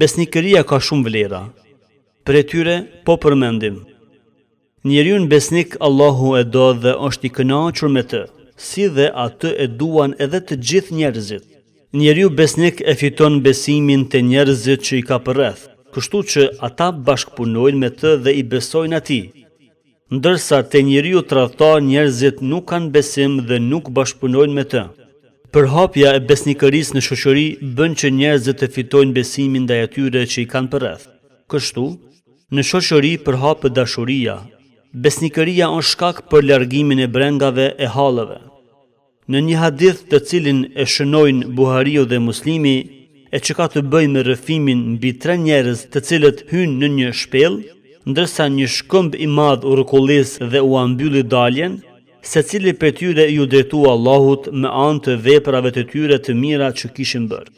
besnikëria ka shumë vlera. Për e tyre, po përmendim. Njeriun besnik Allahu e do dhe është i kënaqur me të, si dhe atë e duan edhe të gjithë njerëzit. Njeriu besnik e fiton besimin të njerëzit që i ka përreth, kështu që ata bashkëpunojnë me të dhe i besojnë ati. Ndërsa të njeriu të njerëzit nuk kanë besim dhe nuk bashkëpunojnë me të. Përhapja e besnikëris në shoqëri bën që njerëzit të fitojnë besimin dhe atyre që i kanë përreth. Kështu, në shoqëri përhapë dashuria, besnikëria është shkak për largimin e brengave e halëve. Në një hadith të cilin e shënojnë Buhariu dhe muslimi, e që ka të bëj me rëfimin mbi tre njerëz të cilët hynë në një shpel, ndërsa një shkëmb i madh u rëkullis dhe u ambylli daljen, se cili për tyre ju drejtu Allahut me anë të veprave të tyre të mira që kishin bërë.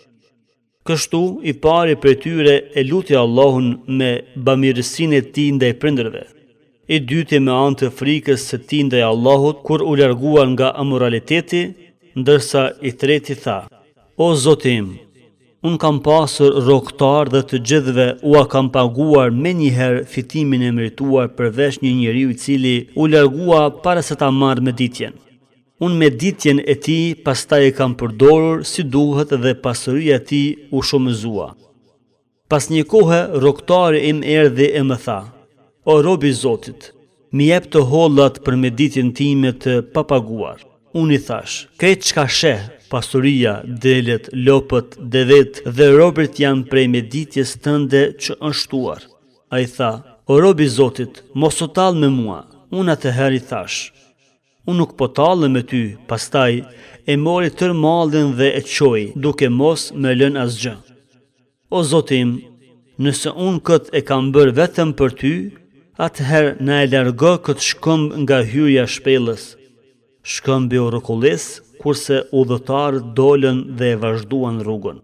Kështu, i pari për tyre e lutja Allahun me bëmirësin e ti ndaj prindrëve, i dyti me anë të frikës së ti ndaj Allahut kur u lërguan nga amoraliteti, ndërsa i treti tha, o Zotim, unë kam pasur roktar dhe të gjithve u a kam paguar me njëherë fitimin e mërituar përvesh një njëri u cili u lërgua para se ta marrë me ditjen. Unë me ditjen e ti pas ta e kam përdorur si duhet dhe pasurija ti u shumëzua. Pas një kohë, roktarë im erë dhe e më tha, o robi zotit, mi jep të hollat për me ditjen timet papaguar. Unë i thash, krejt qka shehë, pasuria, delet, lopët, devet dhe robert janë prej me ditjes tënde që ështuar. A i tha, o robi zotit, mos o talë me mua, unë atë heri thash. Unë nuk po talë me ty, pastaj e mori tër malin dhe e qoj, duke mos me lën asgjë. O zotim, nëse unë këtë e kam bërë vetëm për ty, atëherë në e lërgë këtë shkëmb nga hyrja shpelës. Shkëmbi o rëkullesë, kurse dhëtarë dolën dhe e vazhduan rrugën.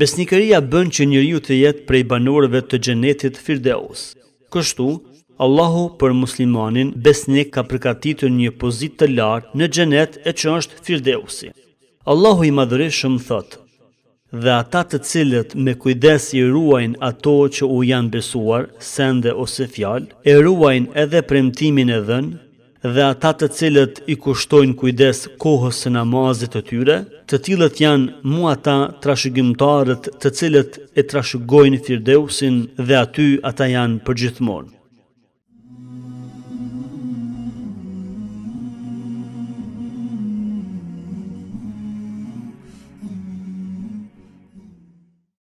Besnikëria bën që njëriju të jetë prej banorëve të gjenetit Firdeus. Kështu, Allahu për muslimanin besnik ka përkatitë një pozit të lartë në gjenet e që është Firdeusi. Allahu i shumë thotë, dhe ata të cilët me kujdes i ruajnë ato që u janë besuar, sende ose fjalë, e ruajnë edhe premtimin e dhënë, dhe ata të cilët i kushtojnë kujdes kohës së namazit të tyre, të tillët janë mu ata trashëgimtarët të cilët e trashëgojnë Firdevsin dhe aty ata janë përgjithmonë.